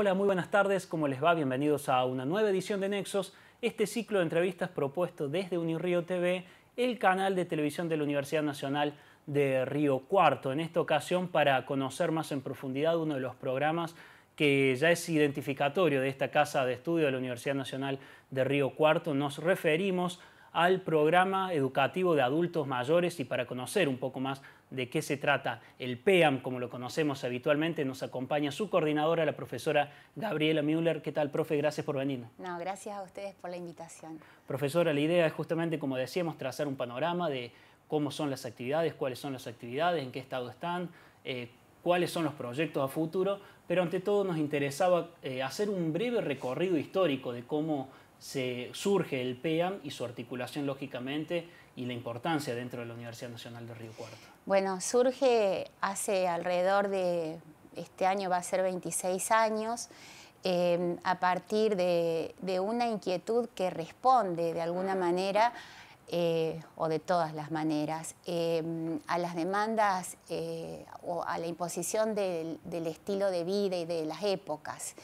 Hola, muy buenas tardes, ¿cómo les va? Bienvenidos a una nueva edición de Nexos, este ciclo de entrevistas propuesto desde Unirío TV, el canal de televisión de la Universidad Nacional de Río Cuarto, en esta ocasión para conocer más en profundidad uno de los programas que ya es identificatorio de esta casa de estudio de la Universidad Nacional de Río Cuarto, nos referimos al programa educativo de adultos mayores y para conocer un poco más de qué se trata el PEAM, como lo conocemos habitualmente, nos acompaña su coordinadora, la profesora Gabriela Müller. ¿Qué tal, profe? Gracias por venir. No, gracias a ustedes por la invitación. Profesora, la idea es justamente, como decíamos, trazar un panorama de cómo son las actividades, cuáles son las actividades, en qué estado están, eh, cuáles son los proyectos a futuro, pero ante todo nos interesaba eh, hacer un breve recorrido histórico de cómo se surge el PEAM y su articulación, lógicamente, y la importancia dentro de la Universidad Nacional de Río Cuarto? Bueno, surge hace alrededor de, este año va a ser 26 años, em, a partir de, una inquietud que responde de alguna manera eh, o de todas las maneras em, a las demandas eh, o a la imposición del estilo de vida y de las épocas.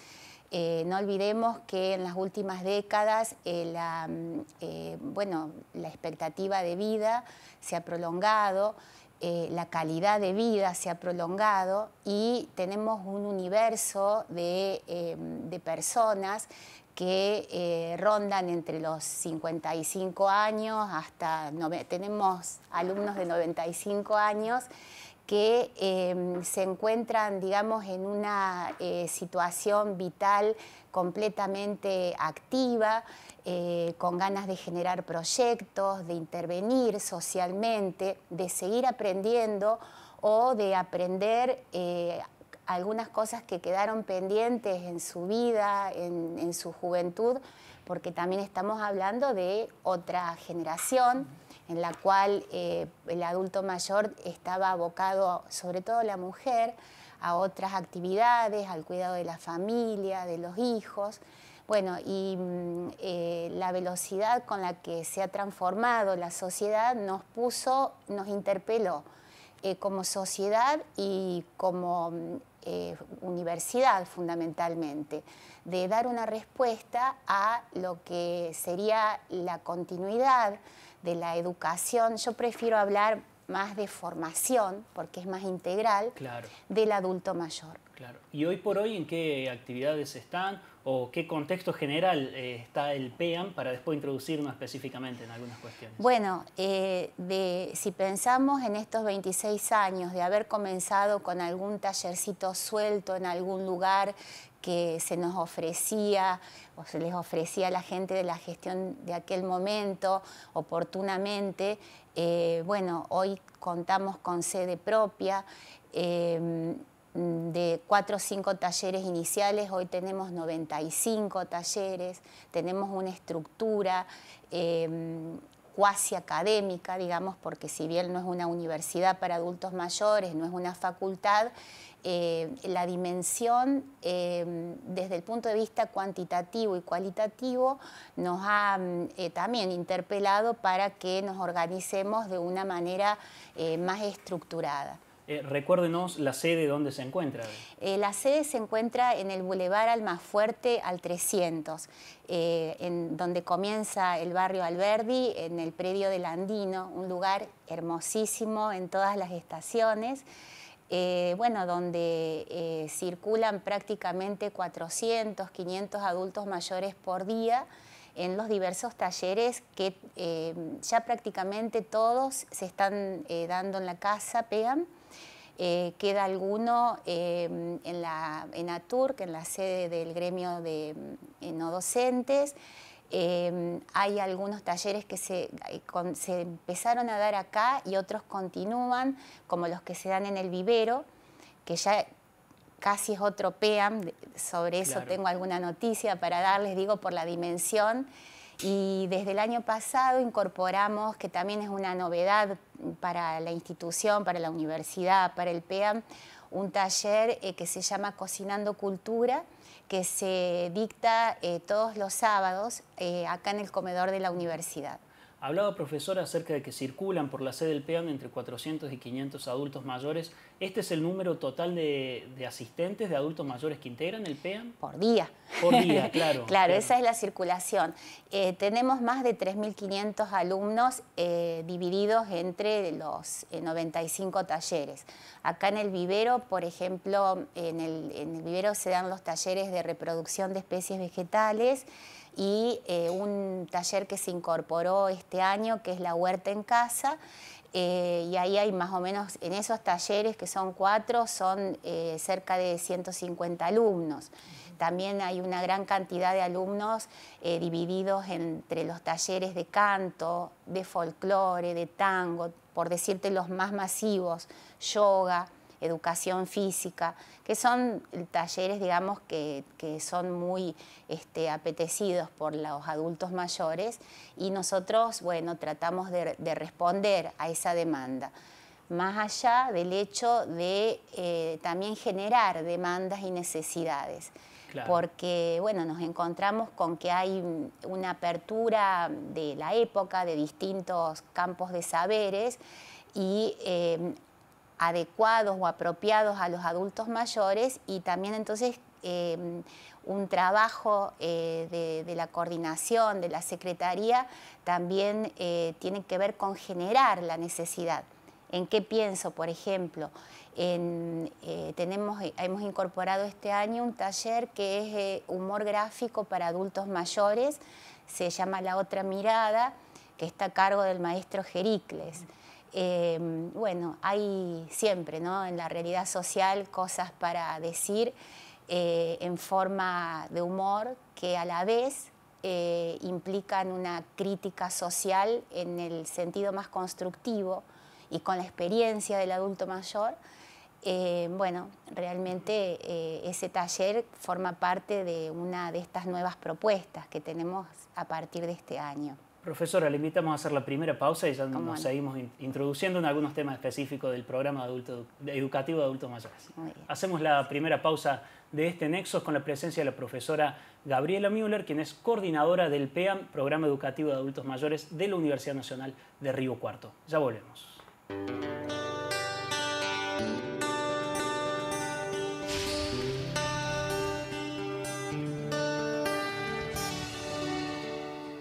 Eh, no olvidemos que en las últimas décadas eh, la, mm, eh, bueno, la expectativa de vida se ha prolongado, la calidad de vida se ha prolongado y tenemos un universo de, personas que rondan entre los 55 años hasta... tenemos alumnos de 95 años que em, se encuentran, digamos, en una eh, situación vital completamente activa, eh, con ganas de generar proyectos, de intervenir socialmente, de seguir aprendiendo o de aprender eh, algunas cosas que quedaron pendientes en su vida, en, su juventud, porque también estamos hablando de otra generación en la cual eh, el adulto mayor estaba abocado, sobre todo la mujer, a otras actividades, al cuidado de la familia, de los hijos. Bueno, y mm, eh, la velocidad con la que se ha transformado la sociedad nos puso, nos interpeló eh, como sociedad y como mm, universidad fundamentalmente, de dar una respuesta a lo que sería la continuidad de la educación, yo prefiero hablar más de formación, porque es más integral, del adulto mayor. Claro. ¿Y hoy por hoy en qué actividades están o qué contexto general eh, está el PEAM para después introducirnos específicamente en algunas cuestiones? Bueno, eh, de, si pensamos en estos 26 años de haber comenzado con algún tallercito suelto en algún lugar que se nos ofrecía o se les ofrecía a la gente de la gestión de aquel momento oportunamente. Eh, bueno, hoy contamos con sede propia. Em, de cuatro o cinco talleres iniciales, hoy tenemos 95 talleres, tenemos una estructura em, cuasi académica, digamos, porque si bien no es una universidad para adultos mayores, no es una facultad, eh, la dimensión eh, desde el punto de vista cuantitativo y cualitativo nos ha mm, eh, también interpelado para que nos organicemos de una manera más estructurada. Eh, recuérdenos la sede donde se encuentra. Eh, la sede se encuentra en el Boulevard Almafuerte al 300, eh, en donde comienza el barrio Alberdi, en el predio del Andino, un lugar hermosísimo en todas las estaciones. Eh, bueno, donde circulan prácticamente 400, 500 adultos mayores por día en los diversos talleres que ya prácticamente todos se están dando en la casa, pegan. Eh, queda alguno em, en, la, en ATUR, que es la sede del gremio de mm, no docentes. Em, hay algunos talleres que eh, se, empezaron a dar acá y otros continúan, como los que se dan en el vivero, que ya casi es otro PEAM, sobre eso tengo alguna noticia para darles, digo, por la dimensión y desde el año pasado incorporamos, que también es una novedad para la institución, para la universidad, para el PEAM, un taller eh, que se llama Cocinando Cultura, que se dicta eh, todos los sábados eh, acá en el comedor de la universidad. Hablaba profesora acerca de que circulan por la sede del PEAM entre 400 y 500 adultos mayores. ¿Este es el número total de, asistentes de adultos mayores que integran el PEAM? Por día. Por día, claro. claro, esa es la circulación. Eh, tenemos más de 3.500 alumnos eh, divididos entre los 95 eh, talleres. Acá en el vivero, por ejemplo, en el vivero se dan los talleres de reproducción de especies vegetales, y eh, un taller que se incorporó este año, que es la huerta en casa. Eh, y ahí hay más o menos, en esos talleres que son cuatro, son eh, cerca de 150 alumnos. También hay una gran cantidad de alumnos divididos entre los talleres de canto, de folclore, de tango, por decirte los más masivos, yoga educación física, que son talleres, digamos, que, son muy este, apetecidos por los adultos mayores y nosotros, bueno, tratamos de, responder a esa demanda más allá del hecho de eh, también generar demandas y necesidades. Porque, bueno, nos encontramos con que hay una apertura de la época, de distintos campos de saberes, y eh, adecuados o apropiados a los adultos mayores y también entonces eh, un trabajo eh, de, la coordinación de la Secretaría también eh, tiene que ver con generar la necesidad. ¿En qué pienso, por ejemplo? hemos incorporado este año un taller que es humor gráfico para adultos mayores, se llama La Otra Mirada, que está a cargo del maestro Jericles. Em, bueno, hay siempre ¿no? en la realidad social cosas para decir eh, en forma de humor que a la vez eh, implican una crítica social en el sentido más constructivo y con la experiencia del adulto mayor. Eh, bueno, realmente ese taller forma parte de una de estas nuevas propuestas que tenemos a partir de este año. Profesora, le invitamos a hacer la primera pausa y ya nos seguimos introduciendo en algunos temas específicos del programa adulto, educativo de adultos mayores. Hacemos la primera pausa de este nexo con la presencia de la profesora Gabriela Müller, quien es coordinadora del PEAM, Programa Educativo de Adultos Mayores de la Universidad Nacional de Río Cuarto. Ya volvemos.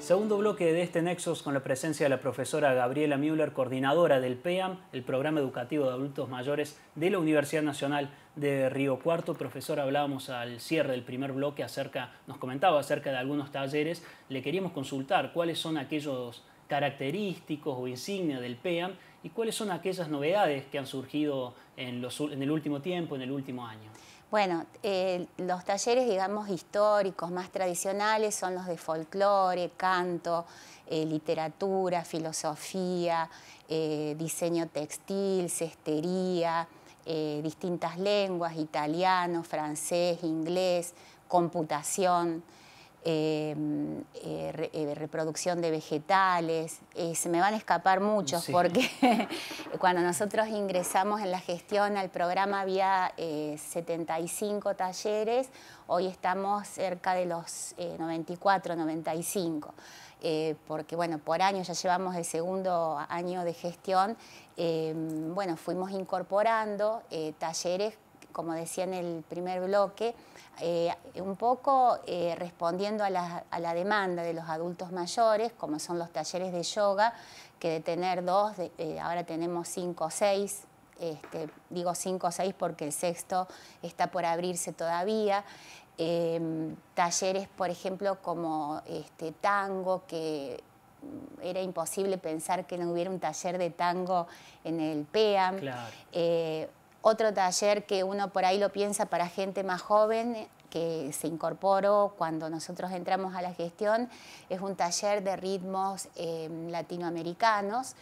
Segundo bloque de este Nexus con la presencia de la profesora Gabriela Müller, coordinadora del PEAM, el Programa Educativo de Adultos Mayores de la Universidad Nacional de Río Cuarto. Profesora, hablábamos al cierre del primer bloque acerca, nos comentaba acerca de algunos talleres. Le queríamos consultar cuáles son aquellos característicos o insignia del PEAM y cuáles son aquellas novedades que han surgido en el último tiempo, en el último año. Bueno, eh, los talleres, digamos, históricos, más tradicionales, son los de folclore, canto, eh, literatura, filosofía, eh, diseño textil, cestería, distintas lenguas, italiano, francés, inglés, computación. Em, eh, eh, reproducción de vegetales, eh, se me van a escapar muchos porque cuando nosotros ingresamos en la gestión al programa había 75 talleres, hoy estamos cerca de los 94, 95. porque bueno, por año ya llevamos el segundo año de gestión, em, bueno, fuimos incorporando talleres, como decía en el primer bloque, eh, un poco eh, respondiendo a la, demanda de los adultos mayores, como son los talleres de yoga, que de tener dos, eh, ahora tenemos cinco o seis, este, digo cinco o seis porque el sexto está por abrirse todavía. Em, talleres, por ejemplo, como este, tango, que era imposible pensar que no hubiera un taller de tango en el PEAM. Claro otro taller que uno por ahí lo piensa para gente más joven, que se incorporó cuando nosotros entramos a la gestión, es un taller de ritmos em, latinoamericanos.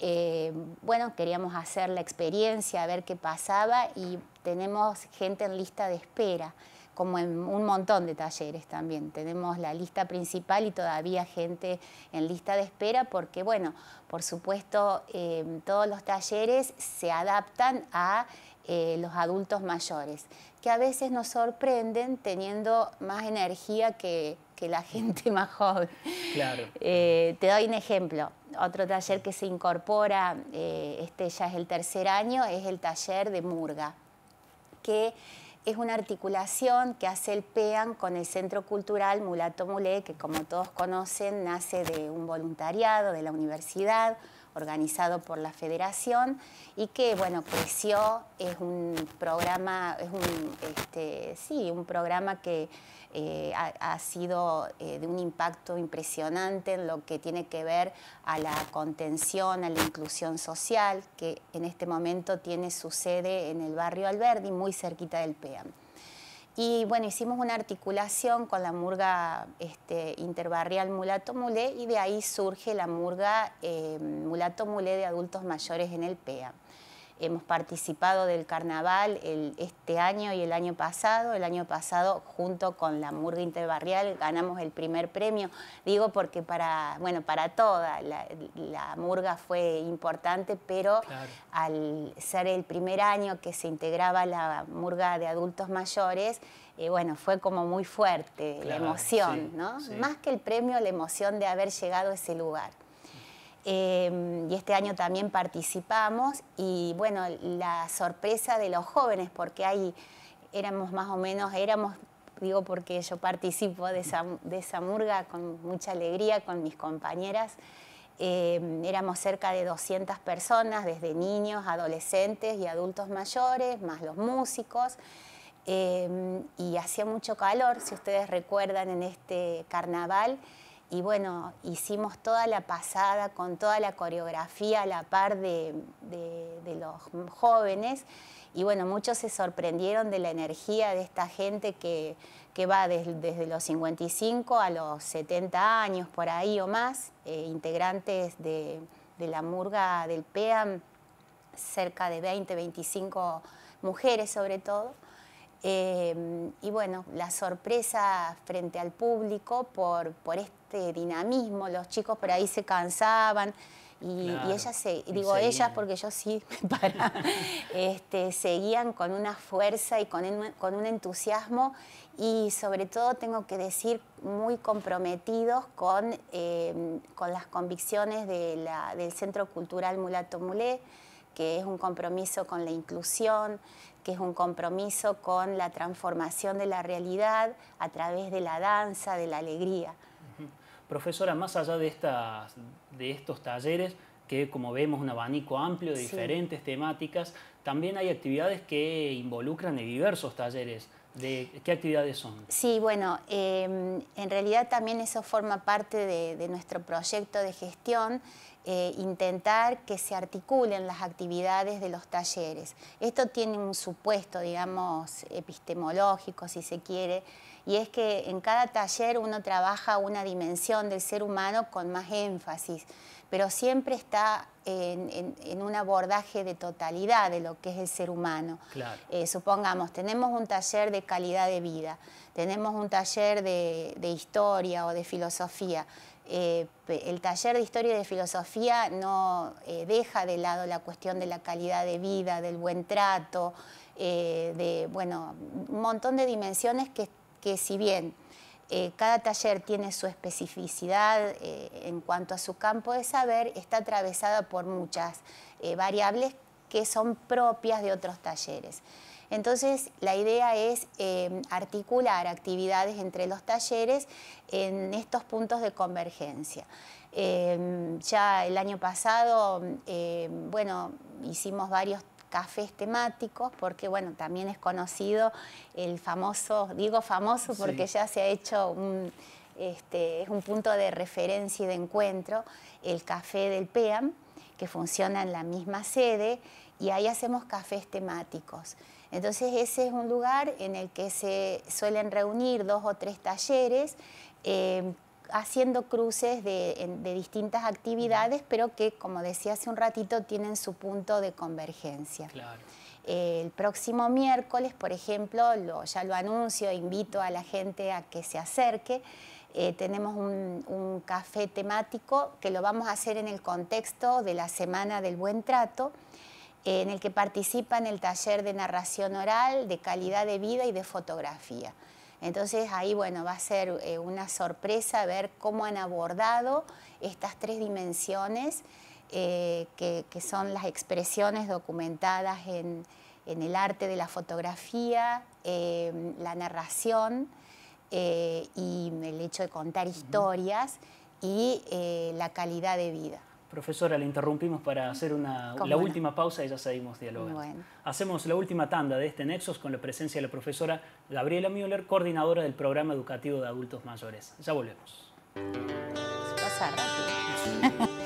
Em, bueno, queríamos hacer la experiencia, a ver qué pasaba y tenemos gente en lista de espera como en un montón de talleres también. Tenemos la lista principal y todavía gente en lista de espera porque, bueno, por supuesto, em, todos los talleres se adaptan a eh, los adultos mayores, que a veces nos sorprenden teniendo más energía que, la gente más joven. Claro. Eh, te doy un ejemplo. Otro taller que se incorpora, eh, este ya es el tercer año, es el taller de Murga, que es una articulación que hace el PEAN con el Centro Cultural Mulato Mulé, que como todos conocen nace de un voluntariado de la universidad, organizado por la federación y que bueno, creció, es un programa, es un, este, sí, un programa que eh, ha, sido eh, de un impacto impresionante en lo que tiene que ver a la contención, a la inclusión social, que en este momento tiene su sede en el barrio Alberdi, muy cerquita del PEAM. Y bueno, hicimos una articulación con la murga este, interbarrial Mulato Mulé y de ahí surge la murga eh, Mulato Mulé de adultos mayores en el PEA. Hemos participado del carnaval este año y el año pasado. El año pasado, junto con la Murga Interbarrial, ganamos el primer premio. Digo porque para, bueno, para toda la, Murga fue importante, pero al ser el primer año que se integraba la Murga de adultos mayores, eh, bueno, fue como muy fuerte la emoción, ¿no? Más que el premio, la emoción de haber llegado a ese lugar. Em, y este año también participamos y bueno, la sorpresa de los jóvenes porque ahí éramos más o menos, éramos, digo porque yo participo de esa, murga con mucha alegría con mis compañeras, em, éramos cerca de 200 personas, desde niños, adolescentes y adultos mayores, más los músicos. Em, y hacía mucho calor, si ustedes recuerdan, en este carnaval y bueno, hicimos toda la pasada con toda la coreografía a la par de, los jóvenes y bueno, muchos se sorprendieron de la energía de esta gente que, va desde, los 55 a los 70 años por ahí o más, eh, integrantes de, la murga del PEAM, cerca de 20, 25 mujeres sobre todo. Eh, y bueno, la sorpresa frente al público por, por este dinamismo, los chicos por ahí se cansaban. Y, ellas, se, digo ellas porque yo sí este, seguían con una fuerza y con, un entusiasmo y sobre todo tengo que decir muy comprometidos con, em, las convicciones del Centro Cultural Mulato Mulé, que es un compromiso con la inclusión, que es un compromiso con la transformación de la realidad a través de la danza, de la alegría. Profesora, más allá de, estos talleres, que como vemos un abanico amplio de diferentes temáticas, también hay actividades que involucran en diversos talleres. De, ¿Qué actividades son? Sí, bueno, em, en realidad también eso forma parte de, nuestro proyecto de gestión, eh, intentar que se articulen las actividades de los talleres. Esto tiene un supuesto, digamos, epistemológico, si se quiere, y es que en cada taller uno trabaja una dimensión del ser humano con más énfasis, pero siempre está en, un abordaje de totalidad de lo que es el ser humano. Eh, supongamos, tenemos un taller de calidad de vida, tenemos un taller de, historia o de filosofía, eh, el taller de historia y de filosofía no eh, deja de lado la cuestión de la calidad de vida, del buen trato, de bueno, un montón de dimensiones que están que si bien eh, cada taller tiene su especificidad eh, en cuanto a su campo de saber, está atravesada por muchas eh, variables que son propias de otros talleres. Entonces, la idea es articular actividades entre los talleres en estos puntos de convergencia. ya el año pasado, bueno, hicimos varios cafés temáticos, porque bueno, también es conocido el famoso, digo famoso porque ya se ha hecho un, este, es un punto de referencia y de encuentro, el café del PEAM, que funciona en la misma sede, y ahí hacemos cafés temáticos. Entonces ese es un lugar en el que se suelen reunir dos o tres talleres. Eh, haciendo cruces de, distintas actividades, pero que, como decía hace un ratito, tienen su punto de convergencia. El próximo miércoles, por ejemplo, ya lo anuncio, invito a la gente a que se acerque. Eh, tenemos un, café temático que lo vamos a hacer en el contexto de la Semana del Buen Trato, en el que participan el taller de narración oral, de calidad de vida y de fotografía. Entonces ahí, bueno, va a ser eh, una sorpresa ver cómo han abordado estas tres dimensiones eh, que, son las expresiones documentadas en, el arte de la fotografía, eh, la narración y el hecho de contar historias y la calidad de vida. Profesora, le interrumpimos para hacer una, la última pausa y ya seguimos dialogando. Hacemos la última tanda de este Nexos con la presencia de la profesora Gabriela Müller, coordinadora del programa educativo de adultos mayores. Ya volvemos.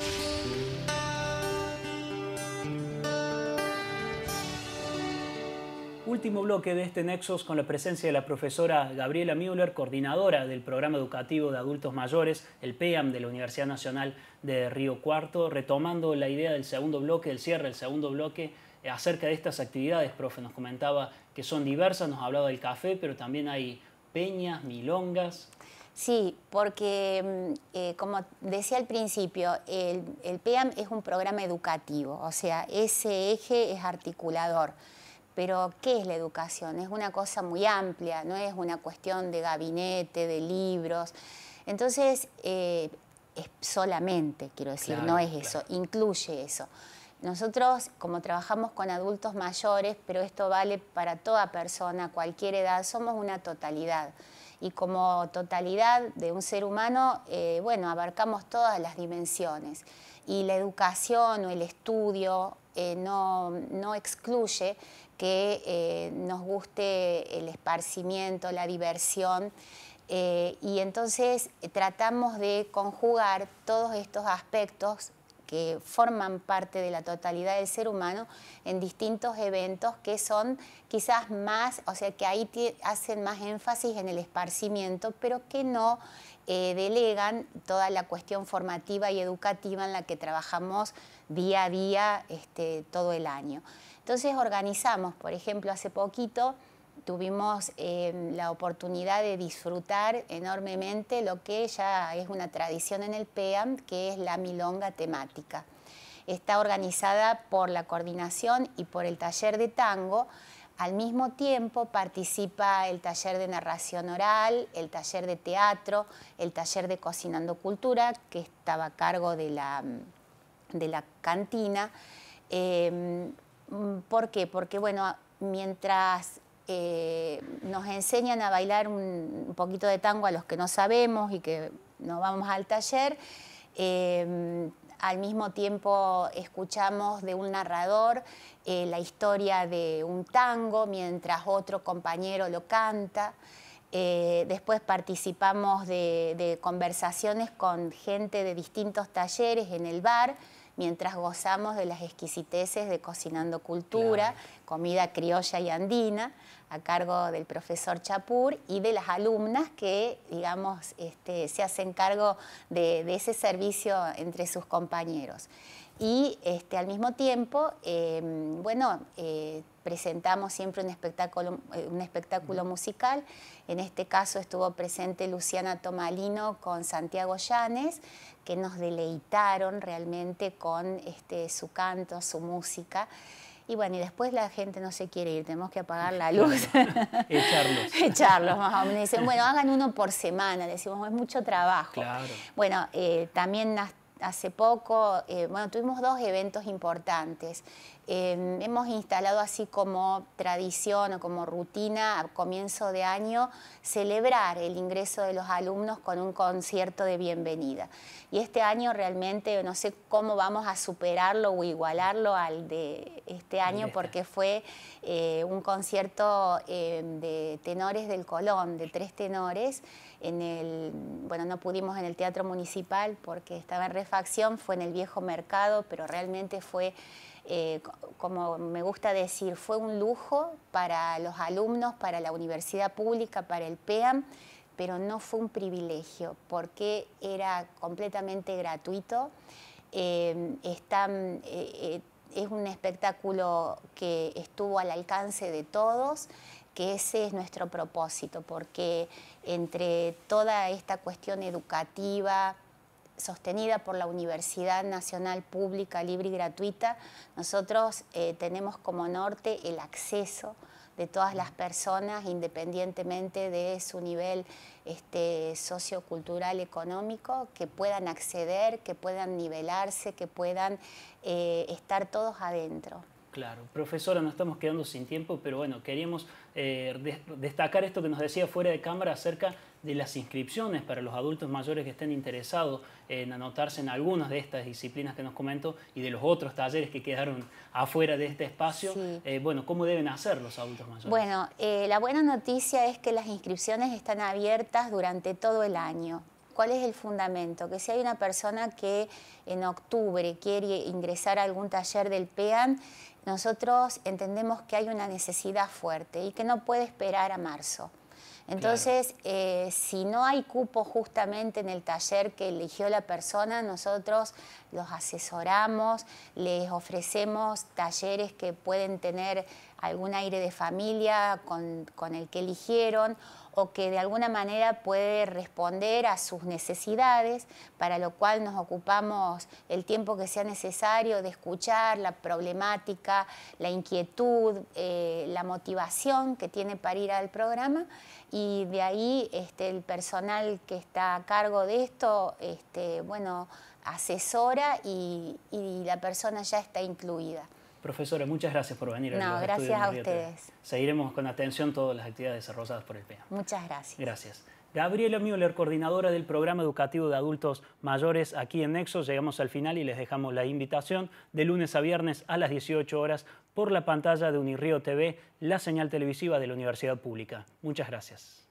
último bloque de este Nexos con la presencia de la profesora Gabriela Müller, coordinadora del Programa Educativo de Adultos Mayores, el PEAM de la Universidad Nacional de Río Cuarto, retomando la idea del segundo bloque, el cierre del segundo bloque, eh, acerca de estas actividades, profe, nos comentaba que son diversas, nos hablaba del café, pero también hay peñas, milongas. Sí, porque mm, eh, como decía al principio, el, el PEAM es un programa educativo, o sea, ese eje es articulador. Pero, ¿qué es la educación? Es una cosa muy amplia, no es una cuestión de gabinete, de libros. Entonces, eh, solamente, quiero decir, no es eso, incluye eso. Nosotros, como trabajamos con adultos mayores, pero esto vale para toda persona, cualquier edad, somos una totalidad. Y como totalidad de un ser humano, eh, bueno, abarcamos todas las dimensiones. Y la educación o el estudio eh, no excluye que eh, nos guste el esparcimiento, la diversión. Eh, y entonces tratamos de conjugar todos estos aspectos que forman parte de la totalidad del ser humano en distintos eventos que son quizás más, o sea, que ahí hacen más énfasis en el esparcimiento, pero que no eh, delegan toda la cuestión formativa y educativa en la que trabajamos día a día este, todo el año. Entonces organizamos, por ejemplo, hace poquito tuvimos eh, la oportunidad de disfrutar enormemente lo que ya es una tradición en el PEAM, que es la milonga temática. Está organizada por la coordinación y por el taller de tango. Al mismo tiempo participa el taller de narración oral, el taller de teatro, el taller de cocinando cultura, que estaba a cargo de la, cantina. Eh, Mm, ¿Por qué? Porque, bueno, mientras eh, nos enseñan a bailar un poquito de tango a los que no sabemos y que no vamos al taller, em, al mismo tiempo escuchamos de un narrador eh, la historia de un tango mientras otro compañero lo canta. Eh, después participamos de, conversaciones con gente de distintos talleres en el bar mientras gozamos de las exquisiteces de Cocinando Cultura, comida criolla y andina, a cargo del profesor Chapur y de las alumnas que, digamos, este, se hacen cargo de, ese servicio entre sus compañeros y este, al mismo tiempo, em, bueno, eh, presentamos siempre un espectáculo, eh, un espectáculo musical. En este caso estuvo presente Luciana Tomalino con Santiago Llanes, que nos deleitaron realmente con este, su canto, su música. Y bueno, y después la gente no se quiere ir, tenemos que apagar la luz. Echarlos. Echarlos, más o menos. Dicen, bueno, hagan uno por semana, decimos, es mucho trabajo. Claro. Bueno, eh, también hace poco, eh, bueno, tuvimos dos eventos importantes. Em, hemos instalado así como tradición o como rutina a comienzo de año celebrar el ingreso de los alumnos con un concierto de bienvenida. Y este año realmente no sé cómo vamos a superarlo o igualarlo al de este año este. porque fue eh, un concierto em, de tenores del Colón, de tres tenores en el, bueno, no pudimos en el Teatro Municipal porque estaba en refacción, fue en el viejo mercado, pero realmente fue, eh, como me gusta decir, fue un lujo para los alumnos, para la universidad pública, para el PEAM, pero no fue un privilegio porque era completamente gratuito. Eh, eh, es un espectáculo que estuvo al alcance de todos que ese es nuestro propósito, porque entre toda esta cuestión educativa sostenida por la Universidad Nacional Pública, Libre y Gratuita, nosotros eh, tenemos como norte el acceso de todas las personas, independientemente de su nivel este, sociocultural, económico, que puedan acceder, que puedan nivelarse, que puedan eh, estar todos adentro. Claro, profesora, nos estamos quedando sin tiempo, pero bueno, queríamos eh, destacar esto que nos decía fuera de cámara acerca de las inscripciones para los adultos mayores que estén interesados en anotarse en algunas de estas disciplinas que nos comentó y de los otros talleres que quedaron afuera de este espacio. Eh, bueno, ¿cómo deben hacer los adultos mayores? Bueno, eh, la buena noticia es que las inscripciones están abiertas durante todo el año. ¿Cuál es el fundamento? Que si hay una persona que en octubre quiere ingresar a algún taller del PEAN, nosotros entendemos que hay una necesidad fuerte y que no puede esperar a marzo. Entonces, eh, si no hay cupo justamente en el taller que eligió la persona, nosotros los asesoramos, les ofrecemos talleres que pueden tener algún aire de familia con, el que eligieron o que de alguna manera puede responder a sus necesidades, para lo cual nos ocupamos el tiempo que sea necesario de escuchar la problemática, la inquietud, eh, la motivación que tiene para ir al programa y de ahí este, el personal que está a cargo de esto, este, bueno, asesora y, la persona ya está incluida. Profesora, muchas gracias por venir. No, gracias a ustedes. Seguiremos con atención todas las actividades desarrolladas por el PEA. Muchas gracias. Gracias. Gabriela Müller, coordinadora del programa educativo de adultos mayores aquí en Nexo. Llegamos al final y les dejamos la invitación de lunes a viernes a las 18 horas por la pantalla de Unirío TV, la señal televisiva de la Universidad Pública. Muchas gracias.